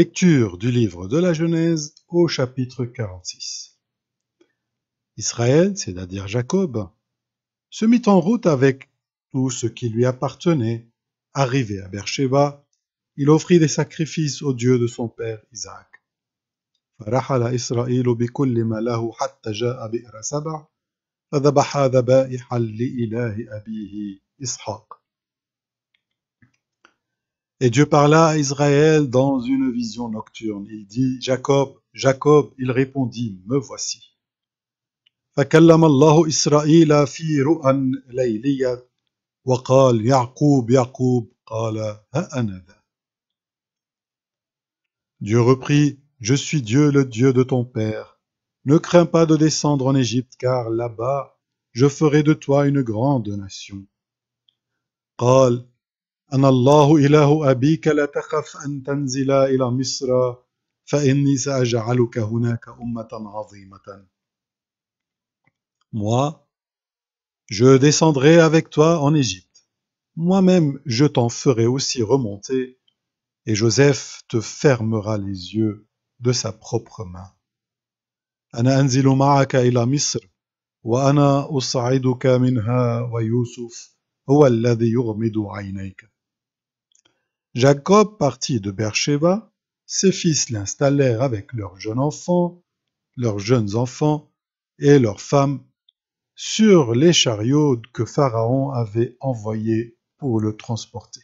Lecture du livre de la Genèse au chapitre 46. Israël, c'est-à-dire Jacob, se mit en route avec tout ce qui lui appartenait. Arrivé à Beersheba, il offrit des sacrifices au Dieu de son père Isaac. Et Dieu parla à Israël dans une vision nocturne. Il dit, Jacob, Jacob, il répondit, me voici. Dieu reprit Je suis Dieu, le Dieu de ton père. Ne crains pas de descendre en Égypte, car là-bas, je ferai de toi une grande nation. أنا الله إله أبيك لا تخف أن تنزل إلى مصر فإني سأجعلك هناك أمة عظيمة. Moi, je descendrai avec toi en Égypte. Moi-même, je t'en ferai aussi remonter, et Joseph te fermera les yeux de sa propre main. أنا أنزل معك إلى مصر وأنا أصعدك منها ويوسف هو الذي يغمض عينيك. Jacob partit de Beersheba, ses fils l'installèrent avec leurs jeunes enfants, leurs jeunes enfants et leurs femmes sur les chariots que Pharaon avait envoyés pour le transporter.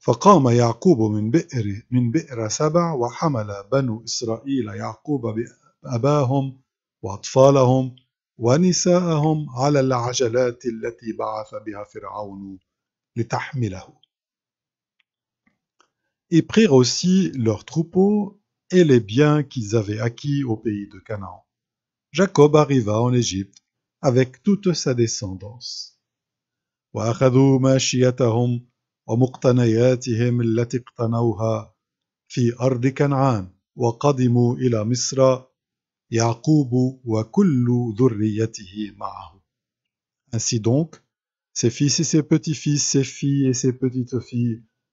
فقام يعقوب من بئر من بئر سبع وحمل بنو إسرائيل يعقوب أباهم وأطفالهم ونساءهم على العجلات التي بعث بها فرعون لتحمله et prirent aussi leurs troupeaux et les biens qu'ils avaient acquis au pays de Canaan. Jacob arriva en Égypte avec toute sa descendance. Ainsi donc, ses fils et ses petits-fils, ses filles et ses petites-filles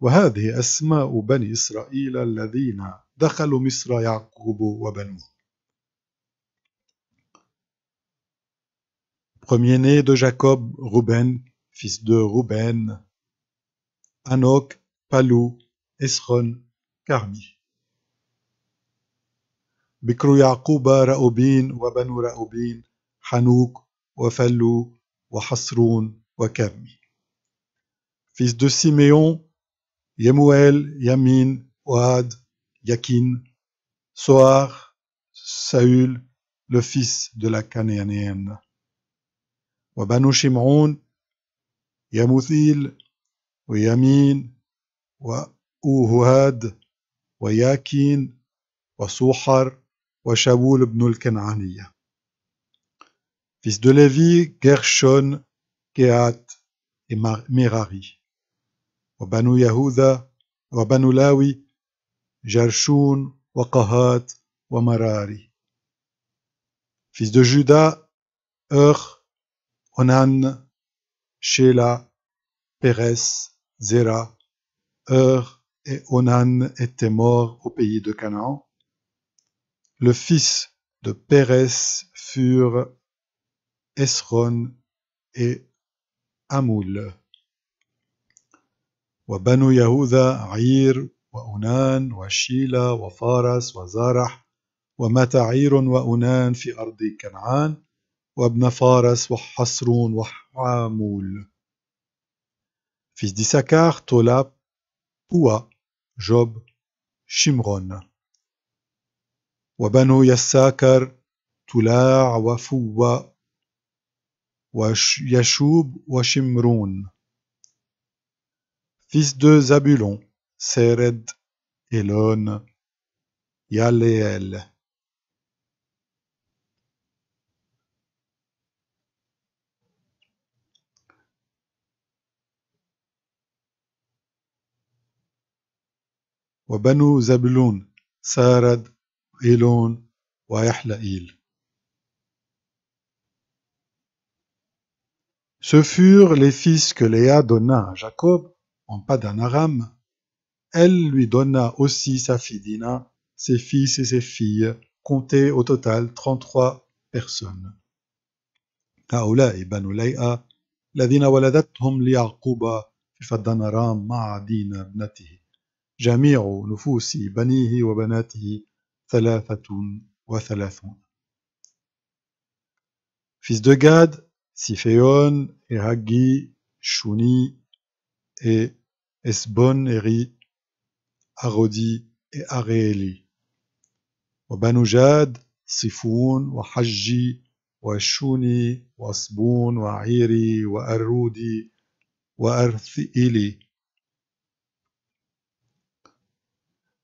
وهذه أسماء بني إسرائيل الذين دخلوا مصر يعقوب وبنوه Premier-né de Jacob, Ruben, fils de Ruben, Anok, Palou, Esron, Carmi. بكر يعقوب رأوبين وبنو رأوبين حنوك وفلو وحصرون وكرمي Fils de Siméon, Yemuel, Yamin, Oad, Yakin, Soar, Saül, le fils de la Cananéenne. Wabanu Shimron, Yamuthil, Yamin, وأوهاد Yakin, Sohar, وشاول ibn al Fils de Lévi, Gershon, Kehat et Merari. وبنو يهوذا وبنو لاوي جرشون وقهات Fils de Judas, Heur, Onan, Shela, Peres, Zera, Heur et Onan étaient morts au pays de Canaan. Le fils de Peres furent Esron et Amoul. وبنو يهوذا عير وأنان وشيلا وفارس وزارح ومات عير وأنان في أرض كنعان وابن فارس وحصرون وحامول في d'Issachar, تولا هو جوب شمرون وبنو يساكر تلاع وفوة ويشوب وشمرون fils de Zabulon, Sered, Elon, Yaléel. Zabulon, زبلون Elon, et ويحلئيل Ce furent les fils que Léa donna à Jacob en Padanaram, elle lui donna aussi sa fille Dina, ses fils et ses filles, comptés au total 33 personnes. Kaula et Banu Leïa, la Dina waladathum li Arkuba, fi Fadanaram ma'adina bnatihi. Jamiru nufusi banihi wa banatihi, thalathatun wa thalathun. Fils de Gad, Siféon, Ehagi, Shuni, et Esbon Eri, Arodi et Areeli. Wabanujad, Sifoun, wasbon, Washuni, Wasbun, Wahiri, et Waharthi'ili.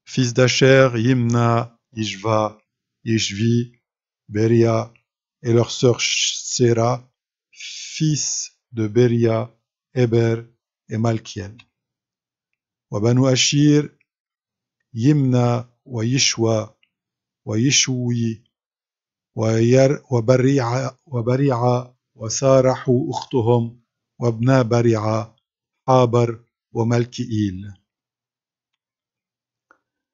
Fils d'Acher, Yimna, Ishva, Ishvi, Beria et leur sœur Sera, fils de Beria, Eber et Malkiel. Wabanu Ashir, Yimna, Wayishwa, Wayishwi, وبريعة وبريعة Wasarahu أختهم Wabna بريعة Habar Wamalkiil.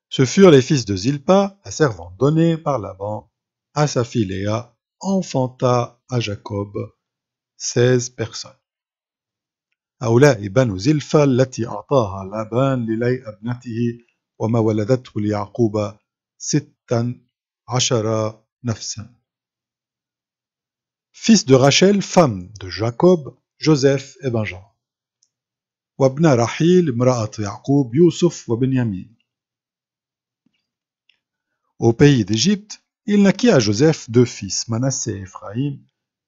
Ce furent les fils de Zilpa, la servante donnée par Laban à sa fille Léa, enfanta à Jacob seize personnes. هؤلاء بنو زلفى التي أعطاها لابان للي ابنته وما ولدته ليعقوب ستا عشر نفسا Fils de Rachel, femme de Jacob, Joseph et Benjamin. وابن رحيل امرأة يعقوب يوسف وبنيامين. Au pays d'Égypte, il naquit à Joseph deux fils, Manassé et Ephraim,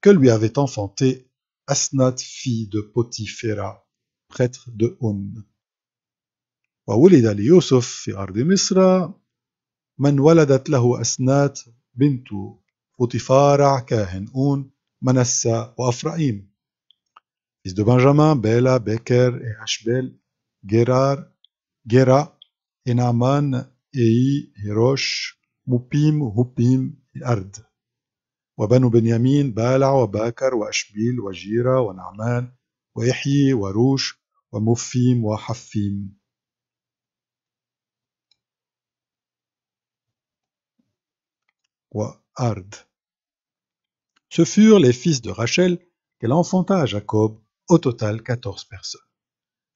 que lui avait enfanté Asnath, fille de Potiphéra, prêtre de On. وولد ليوسف في أرض مصر من ولدت له أسنات بنت بوتيفارع كاهن أون منسى وأفرائيم Fils de Benjamin, Bela, Becker et Ashbel, Gerar, Gera et Naaman, Ei, Hirosh, Mupim, Hupim et Ard. وبنو بنيامين بالع وباكر وأشبيل وجيرة ونعمان ويحيي وروش ومفيم وحفيم وأرد Ce furent les fils de Rachel qu'elle enfanta à Jacob, au total 14 personnes.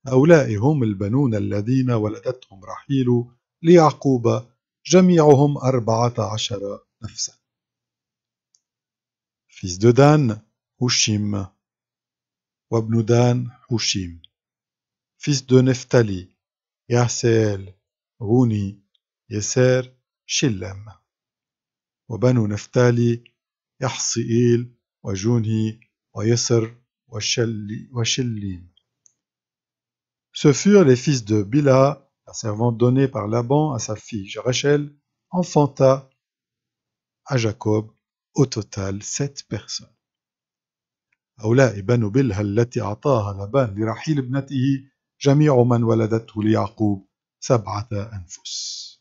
هؤلاء هم البنون الذين ولدتهم رحيل ليعقوب جميعهم أربعة عشر نفساً fils de Dan, Hushim. Wabnudan Hushim. Fils de Neftali, Yahseel, Rouni, Yeser, Shillem. Wabnu Neftali يحصئيل وجونهي Wayeser, وشليم. Ce furent les fils de Bila, la servante donnée par Laban à sa fille Rachel, enfanta à Jacob au total, sept personnes. هؤلاء بنو بلها التي أعطاها لبان لرحيل ابنته جميع من ولدته ليعقوب سبعة أنفس.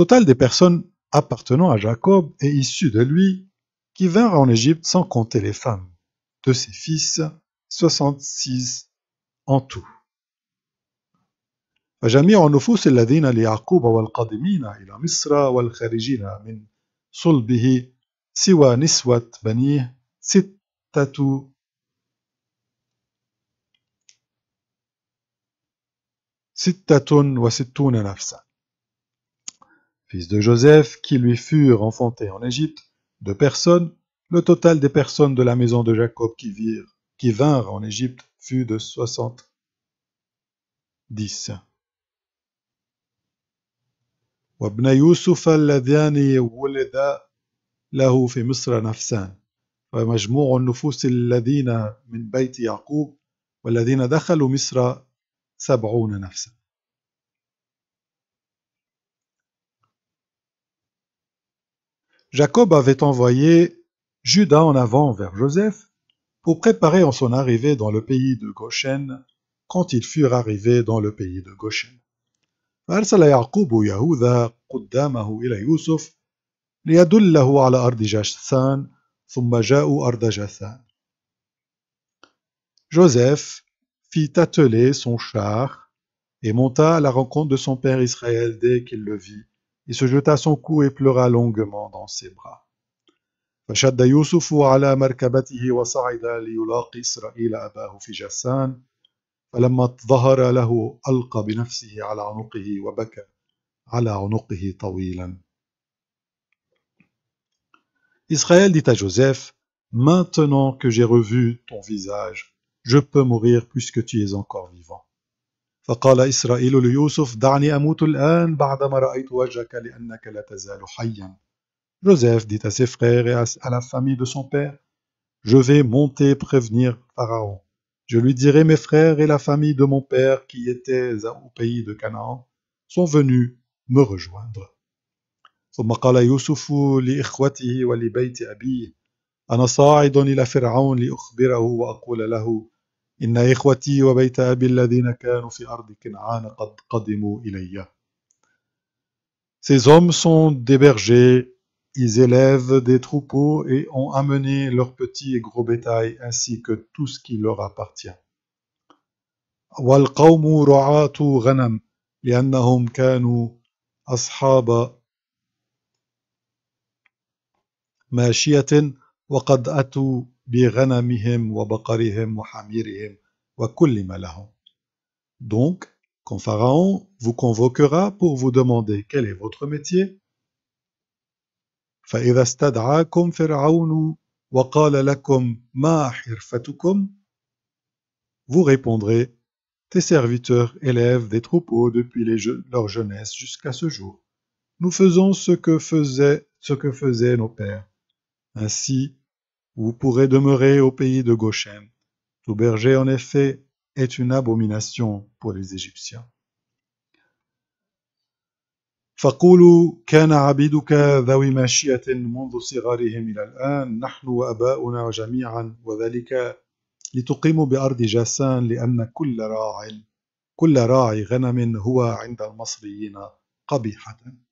Total des personnes appartenant à Jacob et issues de lui qui vinrent en Égypte sans compter les femmes de ses fils, 66 en tout. فجميع نفوس الذين ليعقوب والقادمين إلى مصر والخارجين من صلبه سوى نسوة بنيه ستة ستة وستون نفسا Fils de Joseph, qui lui furent enfantés en Égypte, de personnes, le total des personnes de la maison de Jacob qui, virent, qui vinrent en Égypte fut de soixante-dix. Jacob avait envoyé Judas en avant vers Joseph pour préparer en son arrivée dans le pays de Goshen quand ils furent arrivés dans le pays de Goshen. فأرسل يعقوب يهوذا قدامه إلى يوسف ليدله على أرض جشسان ثم جاءوا أرض جشسان Joseph fit atteler son char et monta à la rencontre de son père Israël dès qu'il le vit. Il se jeta à son cou et pleura longuement dans ses bras. فشد يوسف على مركبته وصعد ليلاقي إسرائيل أباه في جسان Israël dit à Joseph, Maintenant que j'ai revu ton visage, je peux mourir puisque tu es encore vivant. Joseph dit à ses frères et à la famille de son père, Je vais monter prévenir Pharaon, je lui dirai mes frères et la famille de mon père qui étaient au pays de Canaan sont venus me rejoindre. ثم قال يوسف لإخوته ولبيت أبيه أنا صاعد إلى فرعون لأخبره وأقول له إن إخوتي وبيت أبي الذين كانوا في أرض كنعان قد قدموا إلي. Ces hommes sont des bergers ils élèvent des troupeaux et ont amené leurs petits et gros bétail ainsi que tout ce qui leur appartient. Donc, quand Pharaon vous convoquera pour vous demander quel est votre métier, vous répondrez Tes serviteurs élèvent des troupeaux depuis leur jeunesse jusqu'à ce jour. Nous faisons ce que, faisaient, ce que faisaient nos pères. Ainsi, vous pourrez demeurer au pays de Goshen. Tout berger, en effet, est une abomination pour les Égyptiens. فقولوا كان عبيدك ذوي ماشية منذ صغارهم إلى الآن نحن وأباؤنا جميعا وذلك لتقيموا بأرض جاسان لأن كل راع كل راعي غنم هو عند المصريين قبيحة